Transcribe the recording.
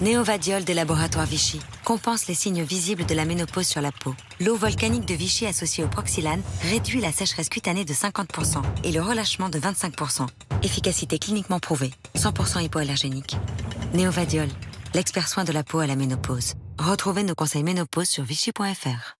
Néovadiol des laboratoires Vichy compense les signes visibles de la ménopause sur la peau. L'eau volcanique de Vichy associée au proxylane réduit la sécheresse cutanée de 50% et le relâchement de 25%. Efficacité cliniquement prouvée, 100% hypoallergénique. Néovadiol, l'expert soin de la peau à la ménopause. Retrouvez nos conseils ménopause sur vichy.fr.